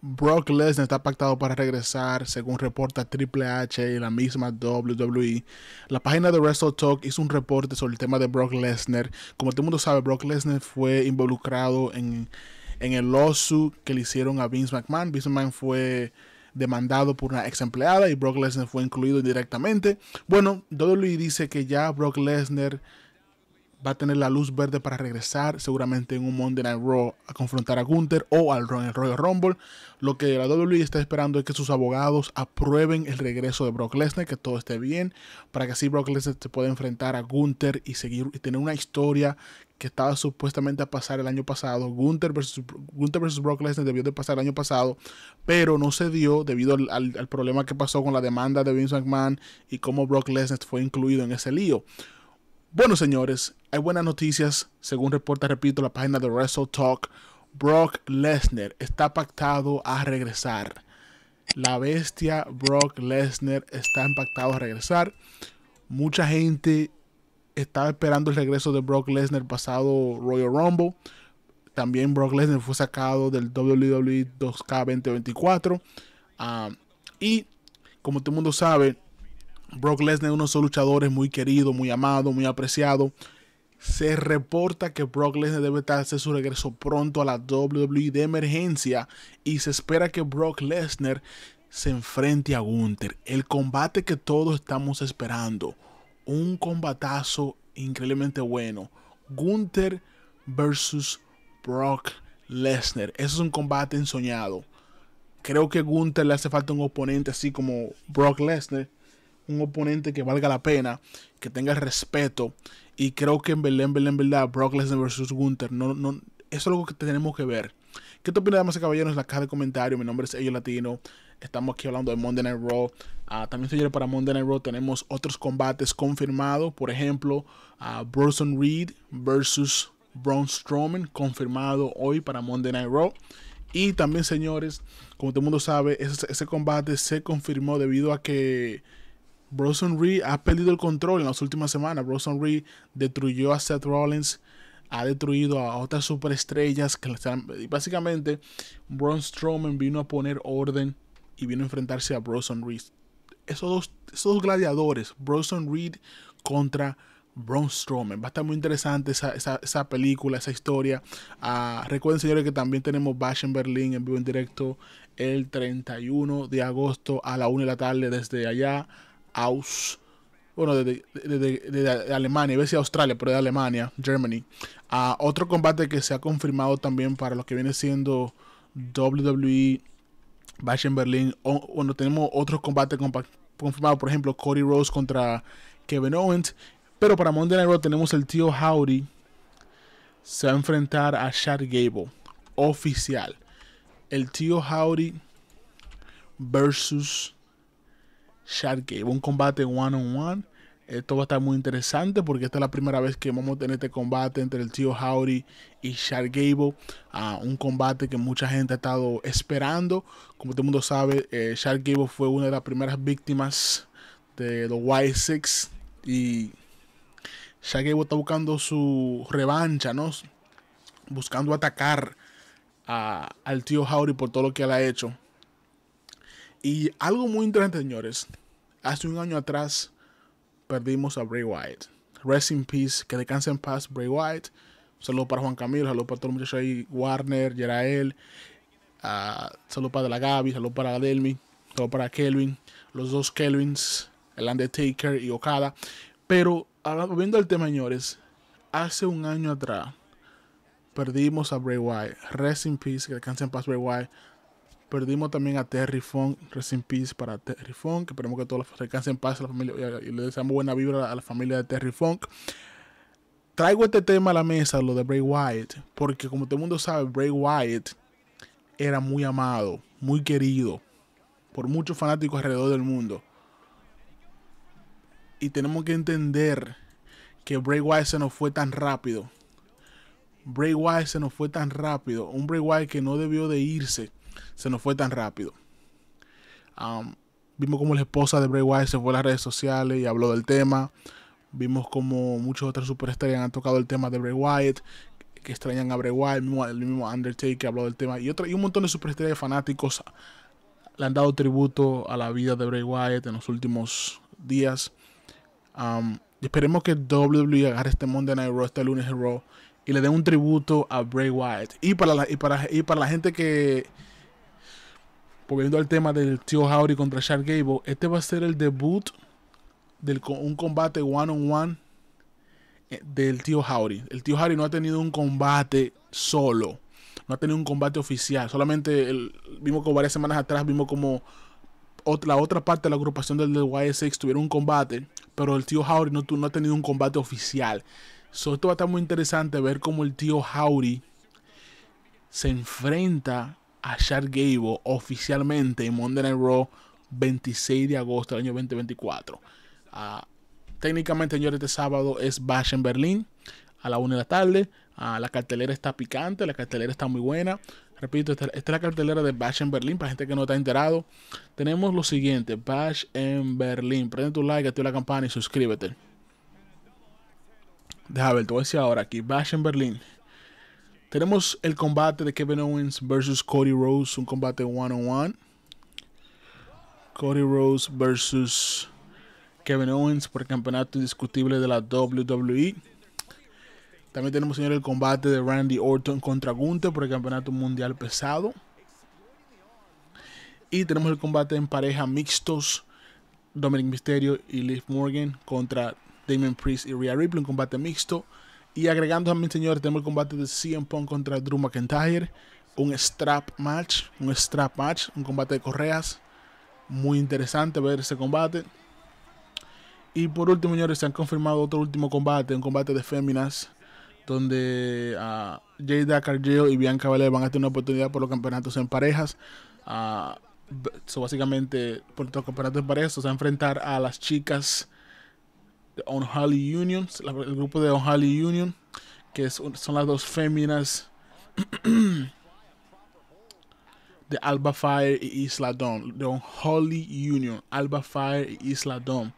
Brock Lesnar está pactado para regresar, según reporta Triple H y la misma WWE. La página de Wrestle Talk hizo un reporte sobre el tema de Brock Lesnar. Como todo el mundo sabe, Brock Lesnar fue involucrado en, en el lawsuit que le hicieron a Vince McMahon. Vince McMahon fue demandado por una ex empleada y Brock Lesnar fue incluido directamente. Bueno, WWE dice que ya Brock Lesnar va a tener la luz verde para regresar seguramente en un Monday Night Raw a confrontar a Gunther o al Royal Rumble. Lo que la WWE está esperando es que sus abogados aprueben el regreso de Brock Lesnar, que todo esté bien, para que así Brock Lesnar se pueda enfrentar a Gunther y seguir y tener una historia que estaba supuestamente a pasar el año pasado. Gunther versus, versus Brock Lesnar debió de pasar el año pasado, pero no se dio debido al problema que pasó con la demanda de Vince McMahon y cómo Brock Lesnar fue incluido en ese lío. Bueno, señores, hay buenas noticias. Según reporta, repito, la página de Wrestle Talk, Brock Lesnar está pactado a regresar. La bestia Brock Lesnar está impactado a regresar. Mucha gente estaba esperando el regreso de Brock Lesnar pasado Royal Rumble. También Brock Lesnar fue sacado del WWE 2K 2024. y como todo el mundo sabe, Brock Lesnar es uno de esos luchadores muy querido, muy amado, muy apreciado. Se reporta que Brock Lesnar debe hacer su regreso pronto a la WWE de emergencia y se espera que Brock Lesnar se enfrente a Gunther. El combate que todos estamos esperando. Un combatazo increíblemente bueno. Gunther versus Brock Lesnar. Eso es un combate ensoñado. Creo que Gunther le hace falta un oponente así como Brock Lesnar un oponente que valga la pena, que tenga respeto. Y creo que en verdad, en verdad, en verdad, Brock Lesnar versus Gunther, no, no, eso es algo que tenemos que ver. ¿Qué te opinas, caballeros? En la caja de comentarios, mi nombre es Ello Latino. Estamos aquí hablando de Monday Night Raw. Ah, también señores, para Monday Night Raw tenemos otros combates confirmados. Por ejemplo, ah, Bronson Reed versus Braun Strowman, confirmado hoy para Monday Night Raw. Y también, señores, como todo el mundo sabe, ese combate se confirmó debido a que Bronson Reed ha perdido el control en las últimas semanas. Bronson Reed destruyó a Seth Rollins, ha destruido a otras superestrellas. y básicamente, Braun Strowman vino a poner orden y vino a enfrentarse a Bronson Reed. Esos dos, esos gladiadores, Bronson Reed contra Braun Strowman. Va a estar muy interesante esa, película, esa historia. Ah, recuerden, señores, que también tenemos Bash en Berlín en vivo en directo el 31 de agosto a la 1 de la tarde desde allá aus, bueno, de Alemania, a Australia, pero de Alemania, Germany, a otro combate que se ha confirmado también para lo que viene siendo WWE Bash en Berlín. bueno, tenemos otro combate confirmado, por ejemplo, Cody Rose contra Kevin Owens. Pero para Monday Night Raw tenemos el tío Howdy. Se va a enfrentar a Chad Gable. Oficial. El tío Howdy versus Shark Gable, un combate one on one. Esto va a estar muy interesante porque esta es la primera vez que vamos a tener este combate entre el tío Howdy y Shark Gable. un combate que mucha gente ha estado esperando. Como todo el mundo sabe, eh, Shark Gable fue una de las primeras víctimas de los Y6. Y Shark Gable está buscando su revancha, ¿no? Buscando atacar al tío Howdy por todo lo que él ha hecho. Y algo muy interesante, señores. Hace un año atrás perdimos a Bray Wyatt. Rest in peace, que descansen en paz, Bray Wyatt. Saludos para Juan Camilo, saludo para todos los muchachos ahí, Warner, Yerael. Uh, ah, saludo para la Gaby, saludo para Delmi, saludos para Kelvin, los dos Kelvins, el Undertaker y Okada. Pero, volviendo al tema, señores, hace un año atrás perdimos a Bray Wyatt. Rest in peace, que descanse en paz Bray Wyatt. Perdimos también a Terry Funk, Rest in Peace para Terry Funk. Esperemos que todos alcancen en paz a la familia y le deseamos buena vibra a la familia de Terry Funk. Traigo este tema a la mesa, lo de Bray Wyatt, porque como todo el mundo sabe, Bray Wyatt era muy amado, muy querido por muchos fanáticos alrededor del mundo. Y tenemos que entender que Bray Wyatt se nos fue tan rápido. Bray Wyatt se nos fue tan rápido. Un Bray Wyatt que no debió de irse se nos fue tan rápido. vimos como la esposa de Bray Wyatt se fue a las redes sociales y habló del tema. Vimos como muchos otros superestrellas han tocado el tema de Bray Wyatt, que extrañan a Bray Wyatt, el mismo, el mismo Undertaker habló del tema. Y, otro, y un montón de superestrellas fanáticos le han dado tributo a la vida de Bray Wyatt en los últimos días. esperemos que WWE agarre este Monday Night Raw, este lunes Raw, y le den un tributo a Bray Wyatt. Y para y para, y para la gente que volviendo al tema del tío Howdy contra Shark Gable, este va a ser el debut de un combate one on one del tío Howdy. El tío Howdy no ha tenido un combate solo, no ha tenido un combate oficial. Solamente vimos como varias semanas atrás vimos como la otra parte de la agrupación del, YSX tuvieron un combate, pero el tío Howdy no, no ha tenido un combate oficial. esto va a estar muy interesante ver cómo el tío Howdy se enfrenta a Gable oficialmente en Monday Night Raw 26 de agosto del año 2024. Ah, técnicamente, señores, este sábado es Bash en Berlín a la 1 de la tarde. Ah, la cartelera está picante, la cartelera está muy buena. Repito, esta, es la cartelera de Bash en Berlín, para gente que no está enterado. Tenemos lo siguiente, Bash en Berlín. Prende tu like, activa la campana y suscríbete. Deja ver, te voy a decir ahora aquí, Bash en Berlín. Tenemos el combate de Kevin Owens versus Cody Rose, un combate one-on-one. Cody Rose versus Kevin Owens por el campeonato indiscutible de la WWE. También tenemos, señor, el combate de Randy Orton contra Gunther por el campeonato mundial pesado. Y tenemos el combate en pareja mixtos. Dominic Mysterio y Liv Morgan contra Damon Priest y Rhea Ripley. Un combate mixto. Y agregando a mi señores, tenemos el combate de CM Punk contra Drew McIntyre. Un strap match, un strap match, un combate de correas. Muy interesante ver ese combate. Y por último, señores, se han confirmado otro último combate, un combate de féminas, donde ah, Jada Cargill y Bianca Belair van a tener una oportunidad por los campeonatos en parejas. Ah, básicamente, por los campeonatos en parejas, o sea, enfrentar a las chicas Holy Union, el grupo de Holy Union, que son las dos féminas de Alba Fire y Isla Dome, de Holy Union, Alba Fire y Isla Dome.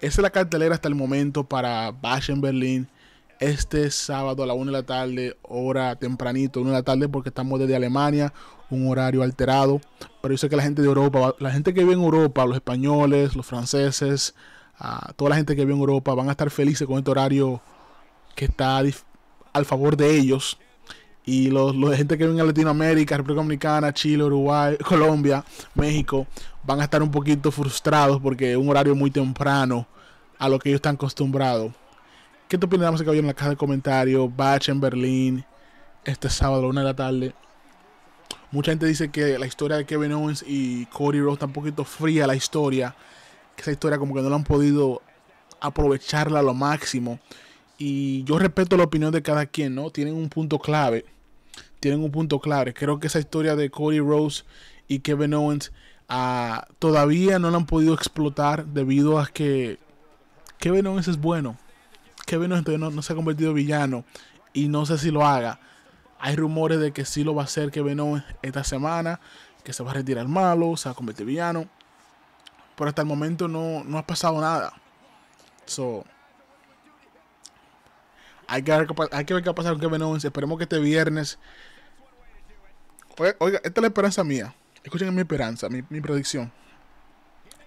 Esa es la cartelera hasta el momento para Bash en Berlín. Este sábado a la 1 de la tarde, hora tempranito, 1 de la tarde, porque estamos desde Alemania, un horario alterado. Pero yo sé que la gente de Europa, la gente que vive en Europa, los españoles, los franceses, a ah, toda la gente que vive en Europa, van a estar felices con este horario que está al favor de ellos. Y los, gente que vive en Latinoamérica, República Dominicana, Chile, Uruguay, Colombia, México, van a estar un poquito frustrados porque es un horario muy temprano a lo que ellos están acostumbrados. ¿Qué te opinas, damas en la caja de comentarios? Bach en Berlín, este sábado una de la tarde. Mucha gente dice que la historia de Kevin Owens y Cody Rhodes está un poquito fría la historia esa historia como que no la han podido aprovecharla a lo máximo. Y yo respeto la opinión de cada quien, ¿no? Tienen un punto clave. Tienen un punto clave. Creo que esa historia de Cody Rose y Kevin Owens ah, todavía no la han podido explotar debido a que Kevin Owens es bueno. Kevin Owens todavía no, se ha convertido en villano y no sé si lo haga. Hay rumores de que sí lo va a hacer Kevin Owens esta semana, que se va a retirar malo, se va a convertir villano. Pero hasta el momento no, no ha pasado nada. So, hay que, ver, qué va a pasar con Kevin Owens. Esperemos que este viernes. Oiga, esta es la esperanza mía. Escuchen mi esperanza, mi, predicción.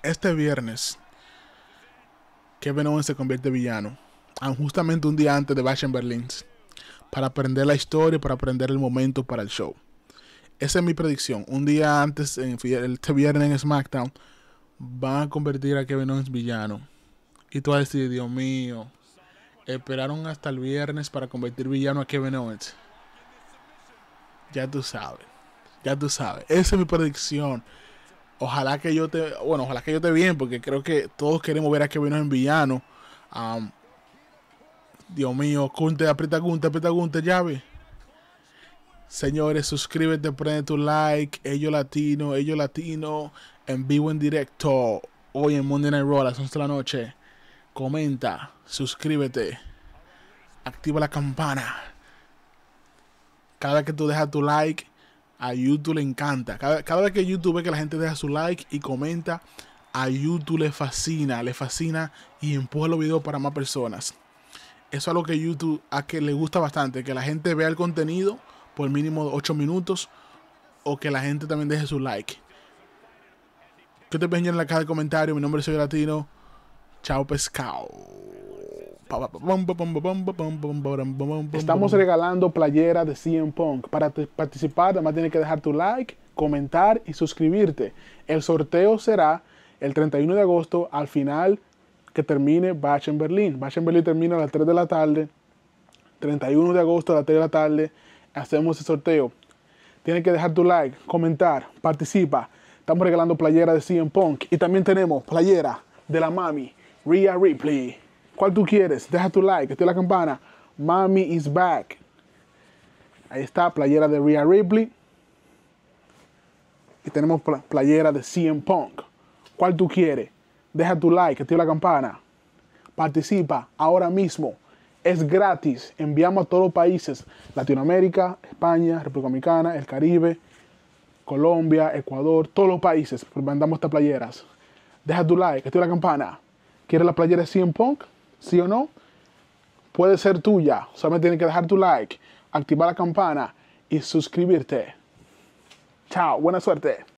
Este viernes, Kevin Owens se convierte en villano. Justamente un día antes de Bash en Berlín... Para aprender la historia, para aprender el momento para el show. Esa es mi predicción. Un día antes, en, este viernes en SmackDown, van a convertir a Kevin Owens villano. Y tú vas a decir, Dios mío, esperaron hasta el viernes para convertir villano a Kevin Owens. Ya tú sabes, ya tú sabes. Esa es mi predicción. Ojalá que yo te, bueno, ojalá que yo te bien, porque creo que todos queremos ver a Kevin Owens villano. Dios mío, Cunte, aprieta cunte, aprieta llave. Señores, suscríbete, prende tu like. Ellos latino, ellos latino en vivo, en directo, hoy en Monday Night Raw a las 11 de la noche. Comenta, suscríbete, activa la campana. Cada vez que tú dejas tu like, a YouTube le encanta. Cada, vez que YouTube ve que la gente deja su like y comenta, a YouTube le fascina, le fascina y empuja los videos para más personas. Eso es algo que YouTube a que le gusta bastante, que la gente vea el contenido por mínimo 8 minutos o que la gente también deje su like. ¿Qué te pensan en la caja de comentarios? Mi nombre es Soy Latino. Chao, pescado. Estamos regalando playera de CM Punk. Para participar, además tienes que dejar tu like, comentar y suscribirte. El sorteo será el 31 de agosto al final que termine Bach en Berlín. Bach en Berlín termina a las 3 de la tarde. 31 de agosto a las 3 de la tarde hacemos el sorteo. Tienes que dejar tu like, comentar, participa. Estamos regalando playera de CM Punk. Y también tenemos playera de la mami, Rhea Ripley. ¿Cuál tú quieres? Deja tu like, activa la campana. Mami is back. Ahí está, playera de Rhea Ripley. Y tenemos playera de CM Punk. ¿Cuál tú quieres? Deja tu like, activa la campana. Participa ahora mismo. Es gratis. Enviamos a todos los países. Latinoamérica, España, República Dominicana, el Caribe, Colombia, Ecuador, todos los países, mandamos estas playeras. Deja tu like, activa la campana. ¿Quieres la playera de 100 Punk? ¿Sí o no? Puede ser tuya. Solamente tienes que dejar tu like, activar la campana y suscribirte. Chao, buena suerte.